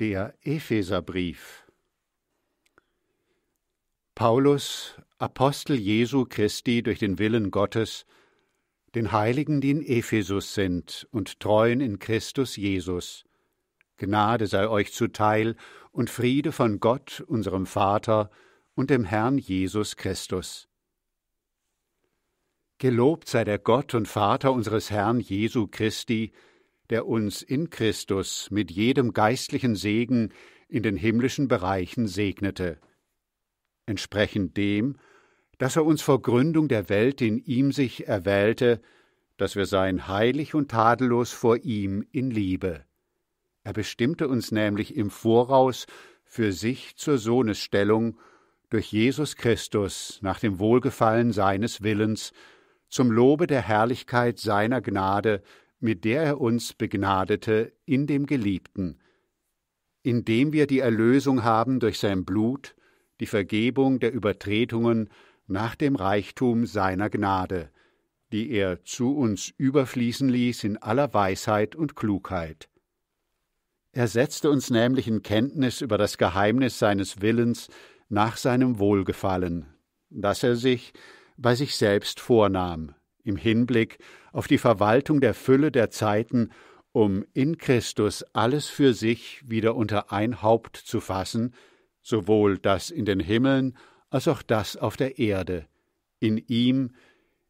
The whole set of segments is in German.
Der Epheserbrief. Paulus, Apostel Jesu Christi durch den Willen Gottes, den Heiligen, die in Ephesus sind und treuen in Christus Jesus. Gnade sei euch zuteil und Friede von Gott, unserem Vater und dem Herrn Jesus Christus. Gelobt sei der Gott und Vater unseres Herrn Jesu Christi, der uns in Christus mit jedem geistlichen Segen in den himmlischen Bereichen segnete, entsprechend dem, dass er uns vor Gründung der Welt in ihm sich erwählte, dass wir seien heilig und tadellos vor ihm in Liebe. Er bestimmte uns nämlich im Voraus für sich zur Sohnesstellung durch Jesus Christus nach dem Wohlgefallen seines Willens, zum Lobe der Herrlichkeit seiner Gnade, mit der er uns begnadete in dem Geliebten, indem wir die Erlösung haben durch sein Blut, die Vergebung der Übertretungen nach dem Reichtum seiner Gnade, die er zu uns überfließen ließ in aller Weisheit und Klugheit. Er setzte uns nämlich in Kenntnis über das Geheimnis seines Willens nach seinem Wohlgefallen, das er sich bei sich selbst vornahm, im Hinblick auf die Verwaltung der Fülle der Zeiten, um in Christus alles für sich wieder unter ein Haupt zu fassen, sowohl das in den Himmeln als auch das auf der Erde, in ihm,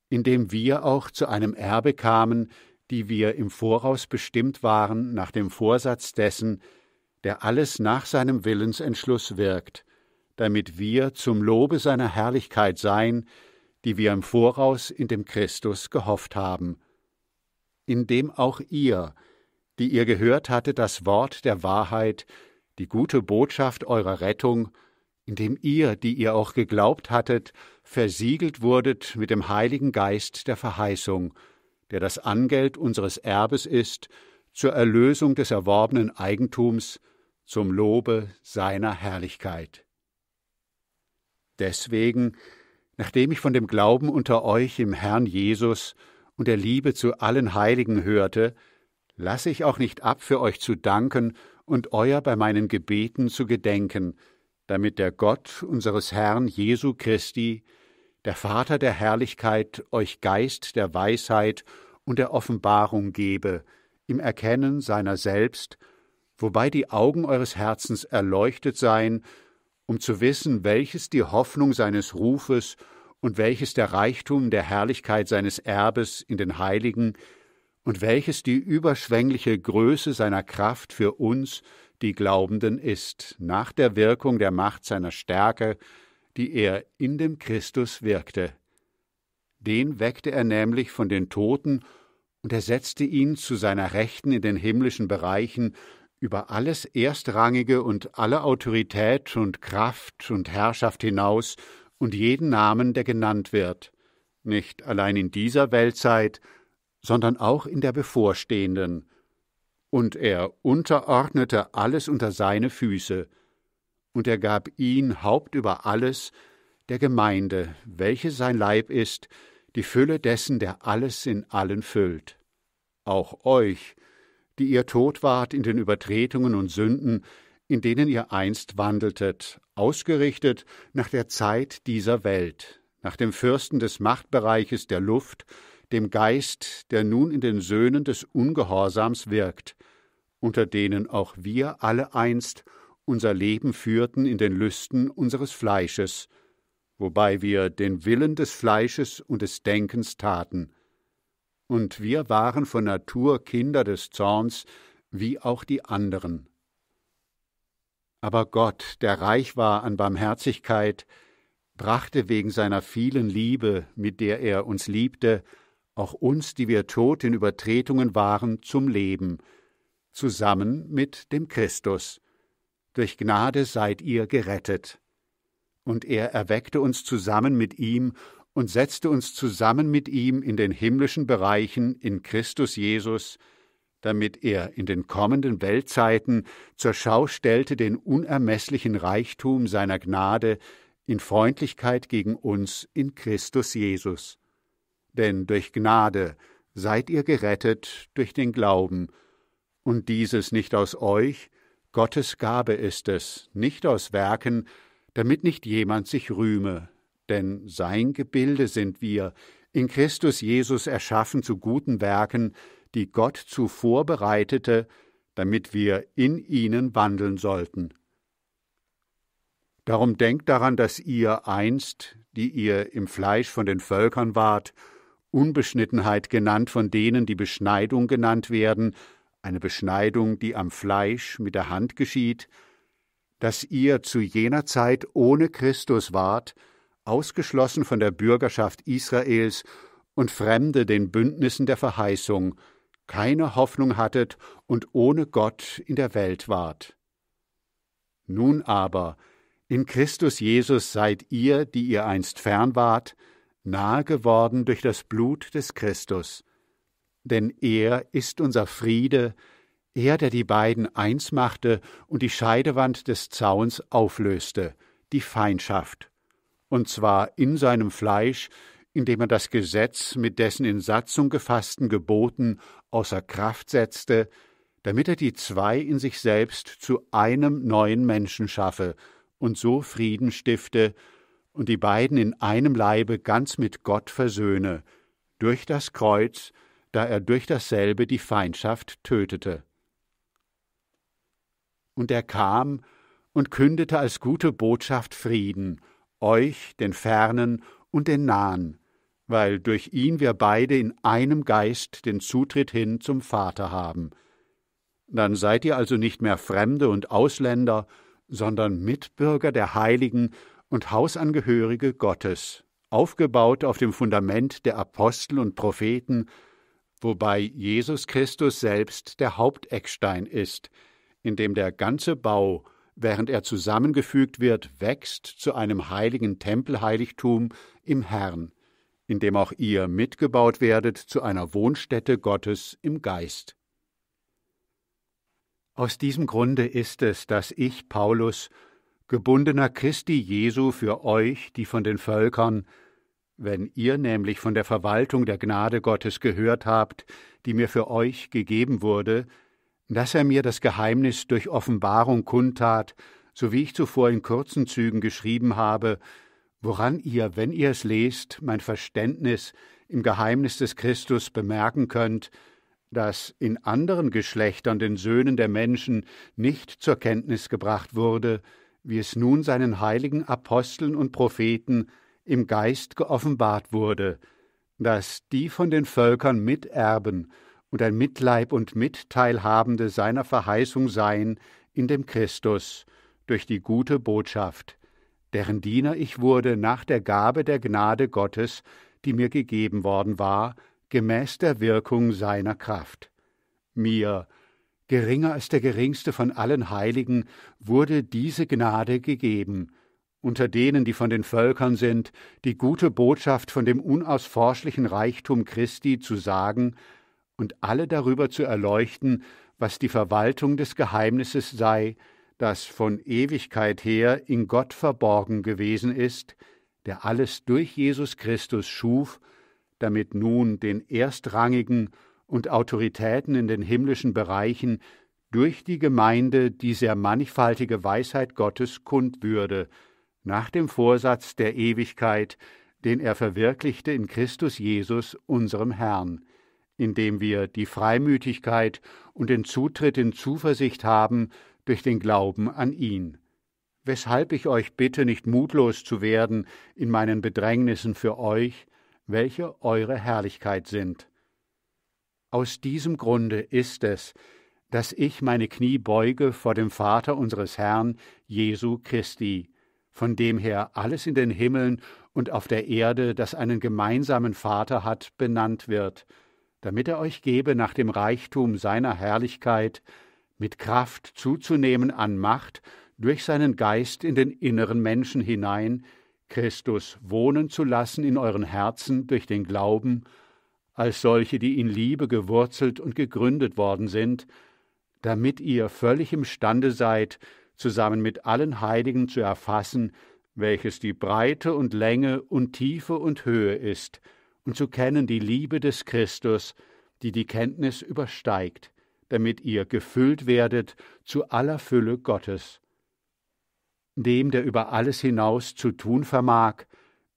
in dem wir auch zu einem Erbe kamen, die wir im Voraus bestimmt waren nach dem Vorsatz dessen, der alles nach seinem Willensentschluss wirkt, damit wir zum Lobe seiner Herrlichkeit sein, die wir im Voraus in dem Christus gehofft haben, indem auch ihr, die ihr gehört hatte das Wort der Wahrheit, die gute Botschaft eurer Rettung, indem ihr, die ihr auch geglaubt hattet, versiegelt wurdet mit dem Heiligen Geist der Verheißung, der das Angeld unseres Erbes ist, zur Erlösung des erworbenen Eigentums, zum Lobe seiner Herrlichkeit. Deswegen nachdem ich von dem Glauben unter euch im Herrn Jesus und der Liebe zu allen Heiligen hörte, lasse ich auch nicht ab, für euch zu danken und euer bei meinen Gebeten zu gedenken, damit der Gott unseres Herrn Jesu Christi, der Vater der Herrlichkeit, euch Geist der Weisheit und der Offenbarung gebe, im Erkennen seiner selbst, wobei die Augen eures Herzens erleuchtet seien um zu wissen, welches die Hoffnung seines Rufes und welches der Reichtum der Herrlichkeit seines Erbes in den Heiligen und welches die überschwängliche Größe seiner Kraft für uns, die Glaubenden, ist, nach der Wirkung der Macht seiner Stärke, die er in dem Christus wirkte. Den weckte er nämlich von den Toten und er setzte ihn zu seiner Rechten in den himmlischen Bereichen, über alles Erstrangige und alle Autorität und Kraft und Herrschaft hinaus und jeden Namen, der genannt wird, nicht allein in dieser Weltzeit, sondern auch in der bevorstehenden. Und er unterordnete alles unter seine Füße, und er gab ihn Haupt über alles der Gemeinde, welche sein Leib ist, die Fülle dessen, der alles in allen füllt. Auch euch, die ihr tot wart in den Übertretungen und Sünden, in denen ihr einst wandeltet, ausgerichtet nach der Zeit dieser Welt, nach dem Fürsten des Machtbereiches der Luft, dem Geist, der nun in den Söhnen des Ungehorsams wirkt, unter denen auch wir alle einst unser Leben führten in den Lüsten unseres Fleisches, wobei wir den Willen des Fleisches und des Denkens taten und wir waren von Natur Kinder des Zorns, wie auch die anderen. Aber Gott, der reich war an Barmherzigkeit, brachte wegen seiner vielen Liebe, mit der er uns liebte, auch uns, die wir tot in Übertretungen waren, zum Leben, zusammen mit dem Christus. Durch Gnade seid ihr gerettet. Und er erweckte uns zusammen mit ihm und setzte uns zusammen mit ihm in den himmlischen Bereichen in Christus Jesus, damit er in den kommenden Weltzeiten zur Schau stellte den unermeßlichen Reichtum seiner Gnade in Freundlichkeit gegen uns in Christus Jesus. Denn durch Gnade seid ihr gerettet durch den Glauben, und dieses nicht aus euch, Gottes Gabe ist es, nicht aus Werken, damit nicht jemand sich rühme, denn sein Gebilde sind wir, in Christus Jesus erschaffen zu guten Werken, die Gott zuvor bereitete, damit wir in ihnen wandeln sollten. Darum denkt daran, dass ihr einst, die ihr im Fleisch von den Völkern wart, Unbeschnittenheit genannt von denen, die Beschneidung genannt werden, eine Beschneidung, die am Fleisch mit der Hand geschieht, dass ihr zu jener Zeit ohne Christus wart, ausgeschlossen von der Bürgerschaft Israels und Fremde den Bündnissen der Verheißung, keine Hoffnung hattet und ohne Gott in der Welt wart. Nun aber, in Christus Jesus seid ihr, die ihr einst fern wart, nahe geworden durch das Blut des Christus. Denn er ist unser Friede, er, der die beiden eins machte und die Scheidewand des Zauns auflöste, die Feindschaft und zwar in seinem Fleisch, indem er das Gesetz mit dessen in Satzung gefassten Geboten außer Kraft setzte, damit er die zwei in sich selbst zu einem neuen Menschen schaffe und so Frieden stifte und die beiden in einem Leibe ganz mit Gott versöhne, durch das Kreuz, da er durch dasselbe die Feindschaft tötete. Und er kam und kündete als gute Botschaft Frieden, euch, den Fernen und den Nahen, weil durch ihn wir beide in einem Geist den Zutritt hin zum Vater haben. Dann seid ihr also nicht mehr Fremde und Ausländer, sondern Mitbürger der Heiligen und Hausangehörige Gottes, aufgebaut auf dem Fundament der Apostel und Propheten, wobei Jesus Christus selbst der Haupteckstein ist, in dem der ganze Bau während er zusammengefügt wird, wächst zu einem heiligen Tempelheiligtum im Herrn, in dem auch ihr mitgebaut werdet zu einer Wohnstätte Gottes im Geist. Aus diesem Grunde ist es, dass ich, Paulus, gebundener Christi Jesu für euch, die von den Völkern, wenn ihr nämlich von der Verwaltung der Gnade Gottes gehört habt, die mir für euch gegeben wurde, dass er mir das Geheimnis durch Offenbarung kundtat, so wie ich zuvor in kurzen Zügen geschrieben habe, woran ihr, wenn ihr es lest, mein Verständnis im Geheimnis des Christus bemerken könnt, dass in anderen Geschlechtern den Söhnen der Menschen nicht zur Kenntnis gebracht wurde, wie es nun seinen heiligen Aposteln und Propheten im Geist geoffenbart wurde, dass die von den Völkern miterben und ein Mitleib und Mitteilhabende seiner Verheißung sein in dem Christus durch die gute Botschaft, deren Diener ich wurde nach der Gabe der Gnade Gottes, die mir gegeben worden war, gemäß der Wirkung seiner Kraft. Mir, geringer als der geringste von allen Heiligen, wurde diese Gnade gegeben, unter denen, die von den Völkern sind, die gute Botschaft von dem unausforschlichen Reichtum Christi zu sagen und alle darüber zu erleuchten, was die Verwaltung des Geheimnisses sei, das von Ewigkeit her in Gott verborgen gewesen ist, der alles durch Jesus Christus schuf, damit nun den Erstrangigen und Autoritäten in den himmlischen Bereichen durch die Gemeinde die sehr mannigfaltige Weisheit Gottes kund würde, nach dem Vorsatz der Ewigkeit, den er verwirklichte in Christus Jesus, unserem Herrn, indem wir die Freimütigkeit und den Zutritt in Zuversicht haben durch den Glauben an ihn. Weshalb ich euch bitte, nicht mutlos zu werden in meinen Bedrängnissen für euch, welche eure Herrlichkeit sind. Aus diesem Grunde ist es, dass ich meine Knie beuge vor dem Vater unseres Herrn Jesu Christi, von dem her alles in den Himmeln und auf der Erde, das einen gemeinsamen Vater hat, benannt wird, damit er euch gebe nach dem Reichtum seiner Herrlichkeit, mit Kraft zuzunehmen an Macht durch seinen Geist in den inneren Menschen hinein, Christus wohnen zu lassen in euren Herzen durch den Glauben, als solche, die in Liebe gewurzelt und gegründet worden sind, damit ihr völlig imstande seid, zusammen mit allen Heiligen zu erfassen, welches die Breite und Länge und Tiefe und Höhe ist, und zu kennen die Liebe des Christus, die die Kenntnis übersteigt, damit ihr gefüllt werdet zu aller Fülle Gottes, dem, der über alles hinaus zu tun vermag,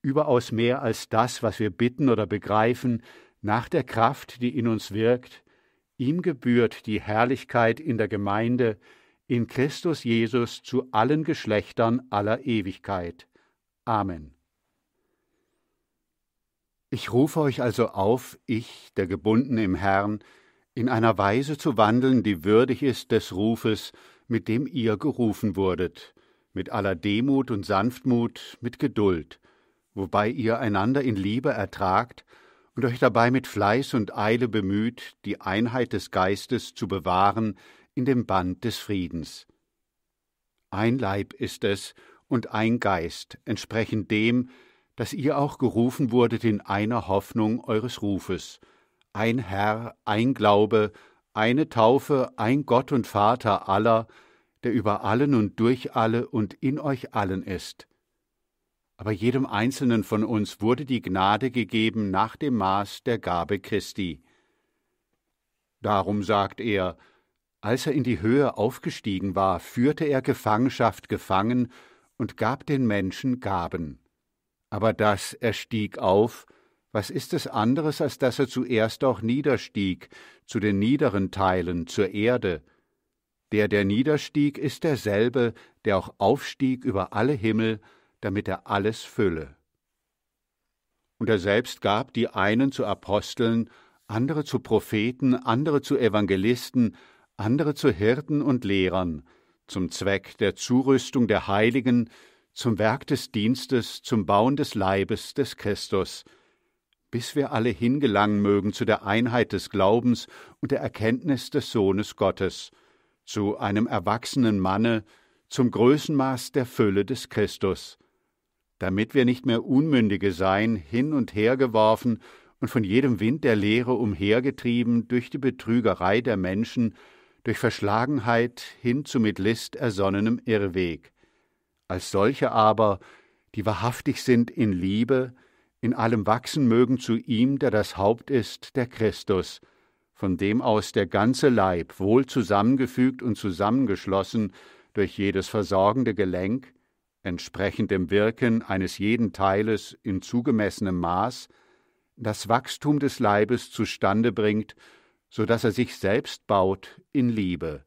überaus mehr als das, was wir bitten oder begreifen, nach der Kraft, die in uns wirkt, ihm gebührt die Herrlichkeit in der Gemeinde, in Christus Jesus zu allen Geschlechtern aller Ewigkeit. Amen. Ich rufe euch also auf, ich, der gebunden im Herrn, in einer Weise zu wandeln, die würdig ist des Rufes, mit dem ihr gerufen wurdet, mit aller Demut und Sanftmut, mit Geduld, wobei ihr einander in Liebe ertragt und euch dabei mit Fleiß und Eile bemüht, die Einheit des Geistes zu bewahren in dem Band des Friedens. Ein Leib ist es und ein Geist, entsprechend dem, dass ihr auch gerufen wurdet in einer Hoffnung eures Rufes. Ein Herr, ein Glaube, eine Taufe, ein Gott und Vater aller, der über allen und durch alle und in euch allen ist. Aber jedem Einzelnen von uns wurde die Gnade gegeben nach dem Maß der Gabe Christi. Darum sagt er, als er in die Höhe aufgestiegen war, führte er Gefangenschaft gefangen und gab den Menschen Gaben. Aber dass er stieg auf, was ist es anderes, als dass er zuerst auch niederstieg, zu den niederen Teilen, zur Erde? Der, der niederstieg, ist derselbe, der auch aufstieg über alle Himmel, damit er alles fülle. Und er selbst gab die einen zu Aposteln, andere zu Propheten, andere zu Evangelisten, andere zu Hirten und Lehrern, zum Zweck der Zurüstung der Heiligen, zum Werk des Dienstes, zum Bauen des Leibes des Christus, bis wir alle hingelangen mögen zu der Einheit des Glaubens und der Erkenntnis des Sohnes Gottes, zu einem erwachsenen Manne, zum Größenmaß der Fülle des Christus, damit wir nicht mehr Unmündige sein, hin und her geworfen und von jedem Wind der Lehre umhergetrieben durch die Betrügerei der Menschen, durch Verschlagenheit hin zu mit List ersonnenem Irrweg, als solche aber, die wahrhaftig sind in Liebe, in allem wachsen mögen zu ihm, der das Haupt ist, der Christus, von dem aus der ganze Leib, wohl zusammengefügt und zusammengeschlossen durch jedes versorgende Gelenk, entsprechend dem Wirken eines jeden Teiles in zugemessenem Maß, das Wachstum des Leibes zustande bringt, so dass er sich selbst baut in Liebe.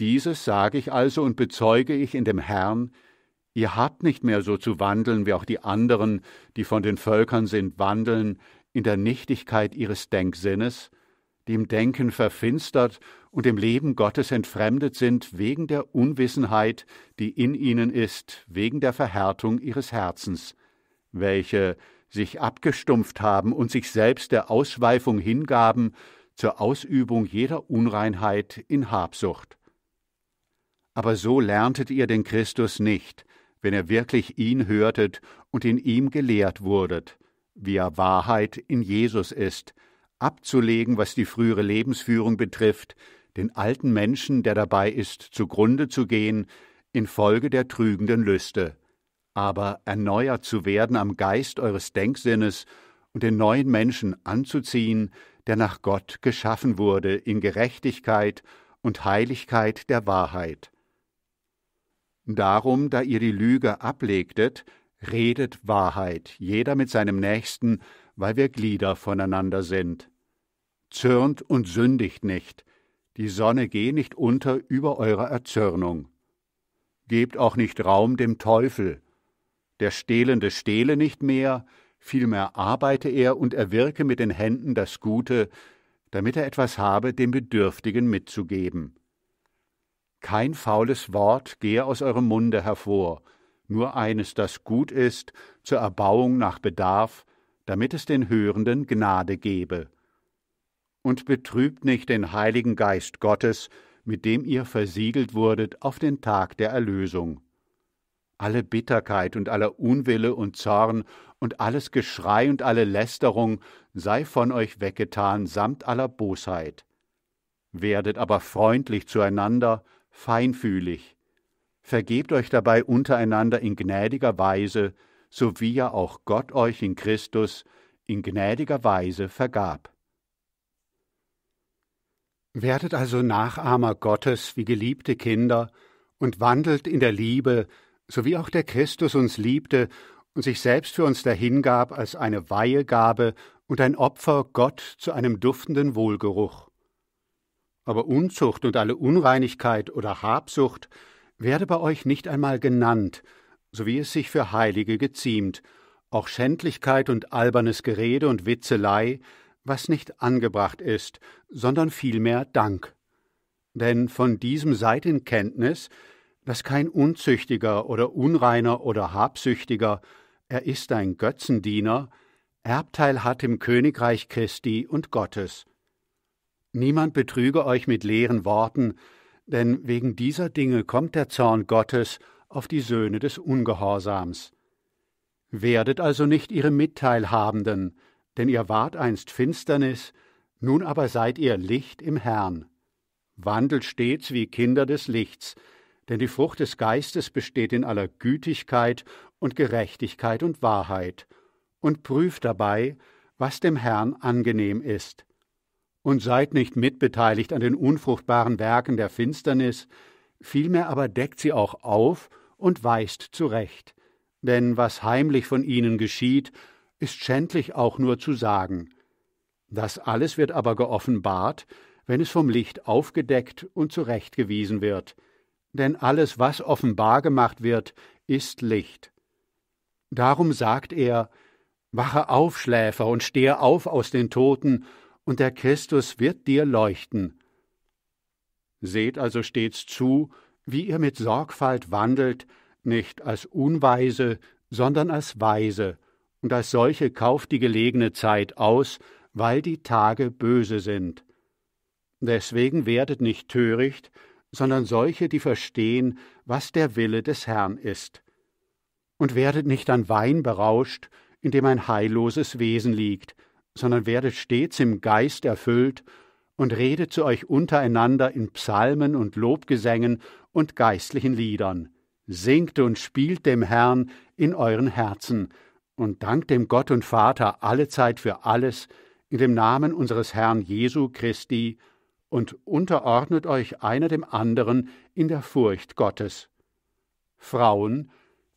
Dieses sage ich also und bezeuge ich in dem Herrn, ihr habt nicht mehr so zu wandeln wie auch die anderen, die von den Völkern sind, wandeln in der Nichtigkeit ihres Denksinnes, die im Denken verfinstert und dem Leben Gottes entfremdet sind wegen der Unwissenheit, die in ihnen ist, wegen der Verhärtung ihres Herzens, welche sich abgestumpft haben und sich selbst der Ausschweifung hingaben zur Ausübung jeder Unreinheit in Habsucht aber so lerntet ihr den Christus nicht, wenn ihr wirklich ihn hörtet und in ihm gelehrt wurdet, wie er Wahrheit in Jesus ist, abzulegen, was die frühere Lebensführung betrifft, den alten Menschen, der dabei ist, zugrunde zu gehen, infolge der trügenden Lüste, aber erneuert zu werden am Geist eures Denksinnes und den neuen Menschen anzuziehen, der nach Gott geschaffen wurde in Gerechtigkeit und Heiligkeit der Wahrheit. Darum, da ihr die Lüge ablegtet, redet Wahrheit, jeder mit seinem Nächsten, weil wir Glieder voneinander sind. Zürnt und sündigt nicht, die Sonne gehe nicht unter über eurer Erzürnung. Gebt auch nicht Raum dem Teufel. Der Stehlende stehle nicht mehr, vielmehr arbeite er und erwirke mit den Händen das Gute, damit er etwas habe, dem Bedürftigen mitzugeben. Kein faules Wort gehe aus eurem Munde hervor, nur eines, das gut ist, zur Erbauung nach Bedarf, damit es den Hörenden Gnade gebe. Und betrübt nicht den Heiligen Geist Gottes, mit dem ihr versiegelt wurdet auf den Tag der Erlösung. Alle Bitterkeit und aller Unwille und Zorn und alles Geschrei und alle Lästerung sei von euch weggetan samt aller Bosheit. Werdet aber freundlich zueinander, feinfühlig. Vergebt euch dabei untereinander in gnädiger Weise, so wie ja auch Gott euch in Christus in gnädiger Weise vergab. Werdet also Nachahmer Gottes wie geliebte Kinder und wandelt in der Liebe, so wie auch der Christus uns liebte und sich selbst für uns dahingab als eine Weihegabe und ein Opfer Gott zu einem duftenden Wohlgeruch. Aber Unzucht und alle Unreinigkeit oder Habsucht werde bei euch nicht einmal genannt, so wie es sich für Heilige geziemt, auch Schändlichkeit und albernes Gerede und Witzelei, was nicht angebracht ist, sondern vielmehr Dank. Denn von diesem seid in Kenntnis, dass kein Unzüchtiger oder Unreiner oder Habsüchtiger, er ist ein Götzendiener, Erbteil hat im Königreich Christi und Gottes. Niemand betrüge euch mit leeren Worten, denn wegen dieser Dinge kommt der Zorn Gottes auf die Söhne des Ungehorsams. Werdet also nicht ihre Mitteilhabenden, denn ihr wart einst Finsternis, nun aber seid ihr Licht im Herrn. Wandelt stets wie Kinder des Lichts, denn die Frucht des Geistes besteht in aller Gütigkeit und Gerechtigkeit und Wahrheit, und prüft dabei, was dem Herrn angenehm ist und seid nicht mitbeteiligt an den unfruchtbaren Werken der Finsternis, vielmehr aber deckt sie auch auf und weist zurecht. Denn was heimlich von ihnen geschieht, ist schändlich auch nur zu sagen. Das alles wird aber geoffenbart, wenn es vom Licht aufgedeckt und zurechtgewiesen wird. Denn alles, was offenbar gemacht wird, ist Licht. Darum sagt er, Wache auf, Schläfer, und stehe auf aus den Toten, und der Christus wird dir leuchten. Seht also stets zu, wie ihr mit Sorgfalt wandelt, nicht als Unweise, sondern als Weise, und als solche kauft die gelegene Zeit aus, weil die Tage böse sind. Deswegen werdet nicht töricht, sondern solche, die verstehen, was der Wille des Herrn ist. Und werdet nicht an Wein berauscht, in dem ein heilloses Wesen liegt, sondern werdet stets im Geist erfüllt und redet zu euch untereinander in Psalmen und Lobgesängen und geistlichen Liedern. Singt und spielt dem Herrn in euren Herzen und dankt dem Gott und Vater allezeit für alles in dem Namen unseres Herrn Jesu Christi und unterordnet euch einer dem anderen in der Furcht Gottes. Frauen,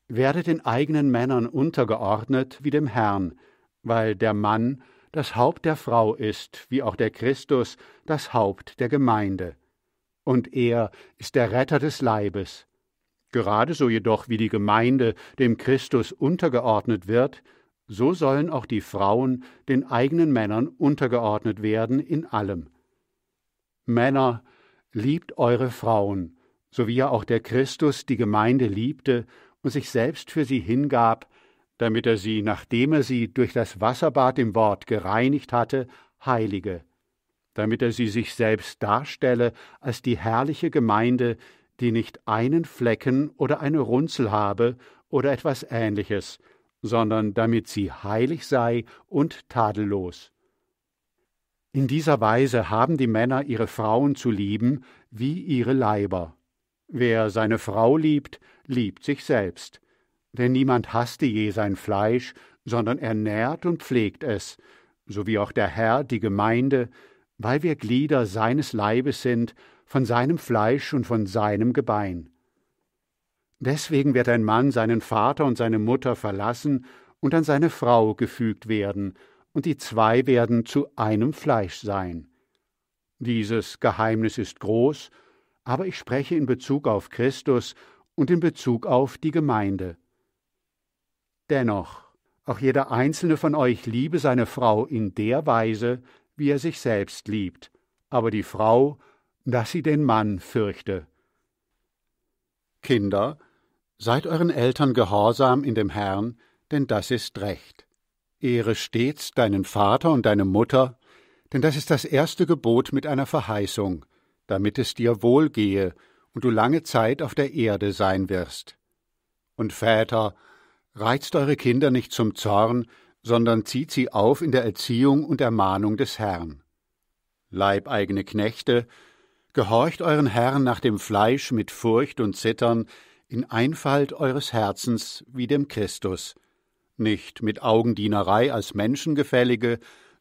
werdet den eigenen Männern untergeordnet wie dem Herrn, weil der Mann das Haupt der Frau ist, wie auch der Christus das Haupt der Gemeinde. Und er ist der Retter des Leibes. Gerade so jedoch wie die Gemeinde dem Christus untergeordnet wird, so sollen auch die Frauen den eigenen Männern untergeordnet werden in allem. Männer, liebt eure Frauen, so wie ja auch der Christus die Gemeinde liebte und sich selbst für sie hingab, damit er sie, nachdem er sie durch das Wasserbad im Wort gereinigt hatte, heilige, damit er sie sich selbst darstelle als die herrliche Gemeinde, die nicht einen Flecken oder eine Runzel habe oder etwas ähnliches, sondern damit sie heilig sei und tadellos. In dieser Weise haben die Männer ihre Frauen zu lieben wie ihre Leiber. Wer seine Frau liebt, liebt sich selbst, denn niemand hasste je sein Fleisch, sondern ernährt und pflegt es, so wie auch der Herr die Gemeinde, weil wir Glieder seines Leibes sind, von seinem Fleisch und von seinem Gebein. Deswegen wird ein Mann seinen Vater und seine Mutter verlassen und an seine Frau gefügt werden, und die zwei werden zu einem Fleisch sein. Dieses Geheimnis ist groß, aber ich spreche in Bezug auf Christus und in Bezug auf die Gemeinde. Dennoch, auch jeder einzelne von euch liebe seine Frau in der Weise, wie er sich selbst liebt, aber die Frau, dass sie den Mann fürchte. Kinder, seid euren Eltern gehorsam in dem Herrn, denn das ist recht. Ehre stets deinen Vater und deine Mutter, denn das ist das erste Gebot mit einer Verheißung, damit es dir wohlgehe und du lange Zeit auf der Erde sein wirst. Und Väter, Reizt eure Kinder nicht zum Zorn, sondern zieht sie auf in der Erziehung und Ermahnung des Herrn. Leibeigene Knechte, gehorcht euren Herrn nach dem Fleisch mit Furcht und Zittern, in Einfalt eures Herzens wie dem Christus, nicht mit Augendienerei als Menschengefällige,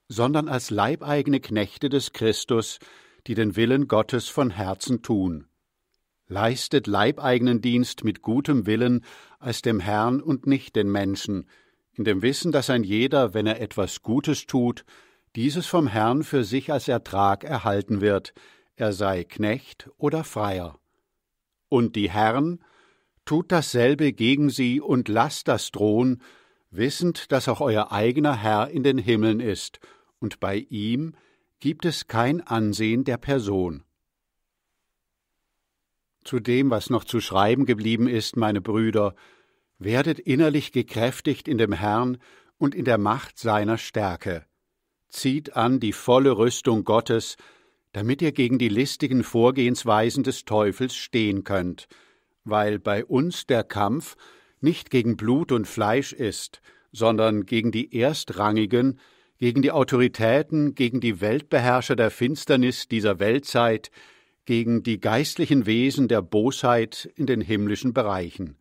sondern als leibeigene Knechte des Christus, die den Willen Gottes von Herzen tun leistet leibeigenen Dienst mit gutem Willen als dem Herrn und nicht den Menschen, in dem Wissen, dass ein jeder, wenn er etwas Gutes tut, dieses vom Herrn für sich als Ertrag erhalten wird, er sei Knecht oder Freier. Und die Herren, tut dasselbe gegen sie und lasst das drohen, wissend, dass auch euer eigener Herr in den Himmeln ist, und bei ihm gibt es kein Ansehen der Person zu dem, was noch zu schreiben geblieben ist, meine Brüder, werdet innerlich gekräftigt in dem Herrn und in der Macht seiner Stärke. Zieht an die volle Rüstung Gottes, damit ihr gegen die listigen Vorgehensweisen des Teufels stehen könnt, weil bei uns der Kampf nicht gegen Blut und Fleisch ist, sondern gegen die Erstrangigen, gegen die Autoritäten, gegen die Weltbeherrscher der Finsternis dieser Weltzeit, gegen die geistlichen Wesen der Bosheit in den himmlischen Bereichen.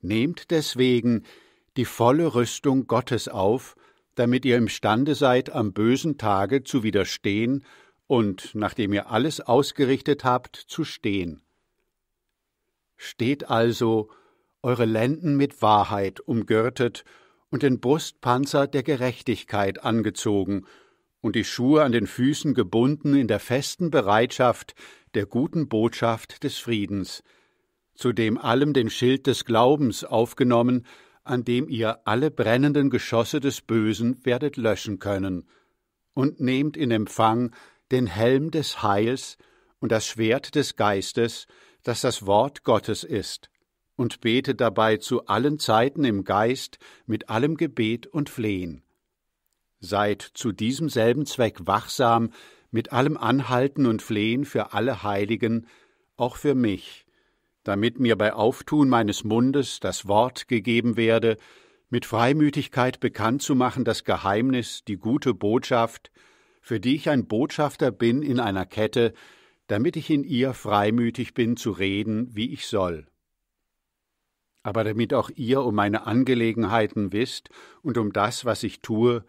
Nehmt deswegen die volle Rüstung Gottes auf, damit ihr imstande seid, am bösen Tage zu widerstehen und, nachdem ihr alles ausgerichtet habt, zu stehen. Steht also eure Lenden mit Wahrheit umgürtet und den Brustpanzer der Gerechtigkeit angezogen und die Schuhe an den Füßen gebunden in der festen Bereitschaft der guten Botschaft des Friedens, zu dem allem den Schild des Glaubens aufgenommen, an dem ihr alle brennenden Geschosse des Bösen werdet löschen können, und nehmt in Empfang den Helm des Heils und das Schwert des Geistes, das das Wort Gottes ist, und betet dabei zu allen Zeiten im Geist mit allem Gebet und Flehen. Seid zu diesem selben Zweck wachsam mit allem Anhalten und Flehen für alle Heiligen, auch für mich, damit mir bei Auftun meines Mundes das Wort gegeben werde, mit Freimütigkeit bekannt zu machen das Geheimnis, die gute Botschaft, für die ich ein Botschafter bin in einer Kette, damit ich in ihr freimütig bin zu reden, wie ich soll. Aber damit auch ihr um meine Angelegenheiten wisst und um das, was ich tue,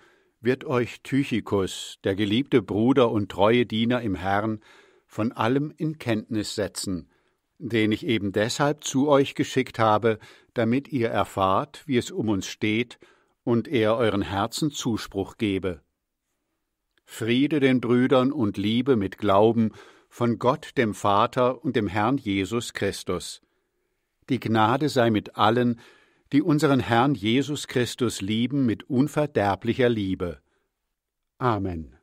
wird euch Tychikus, der geliebte Bruder und treue Diener im Herrn, von allem in Kenntnis setzen, den ich eben deshalb zu euch geschickt habe, damit ihr erfahrt, wie es um uns steht, und er euren Herzen Zuspruch gebe. Friede den Brüdern und Liebe mit Glauben von Gott dem Vater und dem Herrn Jesus Christus. Die Gnade sei mit allen, die unseren Herrn Jesus Christus lieben mit unverderblicher Liebe. Amen.